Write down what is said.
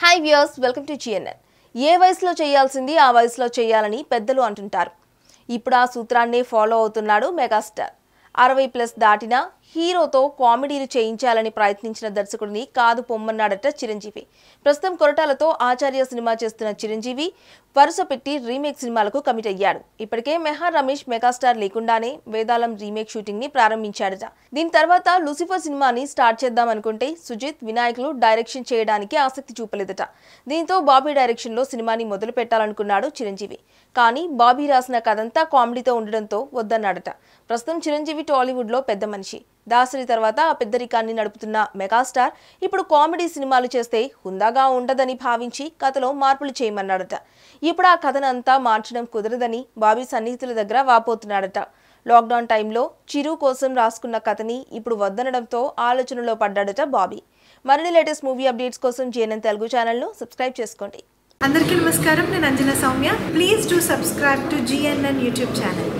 hi viewers welcome to GNN ఏ వయసులో చేయాల్సింది ఆ వయసులో చేయాలని పెద్దలు అంటుంటారు ఇప్పుడు ఆ సూత్రాన్నే ఫాలో అవుతున్నాడు మెగాస్టార్ అరవై ప్లస్ దాటినా హీరోతో కామెడీలు చేయించాలని ప్రయత్నించిన దర్శకుడిని కాదు పొమ్మన్నాడట చిరంజీవి ప్రస్తుతం కొరటాలతో ఆచార్య సినిమా చేస్తున్న చిరంజీవి వరుస పెట్టి రీమేక్ సినిమాలకు కమిట్ అయ్యాడు ఇప్పటికే మెహా రమేష్ మెగాస్టార్ లేకుండానే వేదాలం రీమేక్ షూటింగ్ ని ప్రారంభించాడట దీని తర్వాత లూసిఫర్ సినిమాని స్టార్ట్ చేద్దామనుకుంటే సుజిత్ వినాయకులు డైరెక్షన్ చేయడానికి ఆసక్తి చూపలేదట దీంతో బాబీ డైరెక్షన్ లో సినిమాని మొదలు పెట్టాలనుకున్నాడు చిరంజీవి కానీ బాబీ రాసిన కథంతా కామెడీతో ఉండడంతో వద్దన్నాడట ప్రస్తుతం చిరంజీవి టాలీవుడ్ లో పెద్ద మనిషి దాసరి తర్వాత పెద్దరికాన్ని నడుపుతున్న మెగాస్టార్ ఇప్పుడు కామెడీ సినిమాలు చేస్తే హుందాగా ఉండదని భావించి కథలో మార్పులు చేయమన్నాడట ఇప్పుడు ఆ కథనంతా మార్చడం కుదరదని బాబీ సన్నిహితుల దగ్గర వాపోతున్నాడట లాక్డౌన్ టైంలో చిరు కోసం రాసుకున్న కథని ఇప్పుడు వద్దనడంతో ఆలోచనలో పడ్డాడట బాబీ మరిన్ని లేటెస్ట్ మూవీ అప్డేట్స్ కోసం జేఎన్ఎన్ తెలుగు ఛానల్ను సబ్స్క్రైబ్ చేసుకోండి అందరికీ నమస్కారం నేను Anjana Soumya please do subscribe to GNN YouTube channel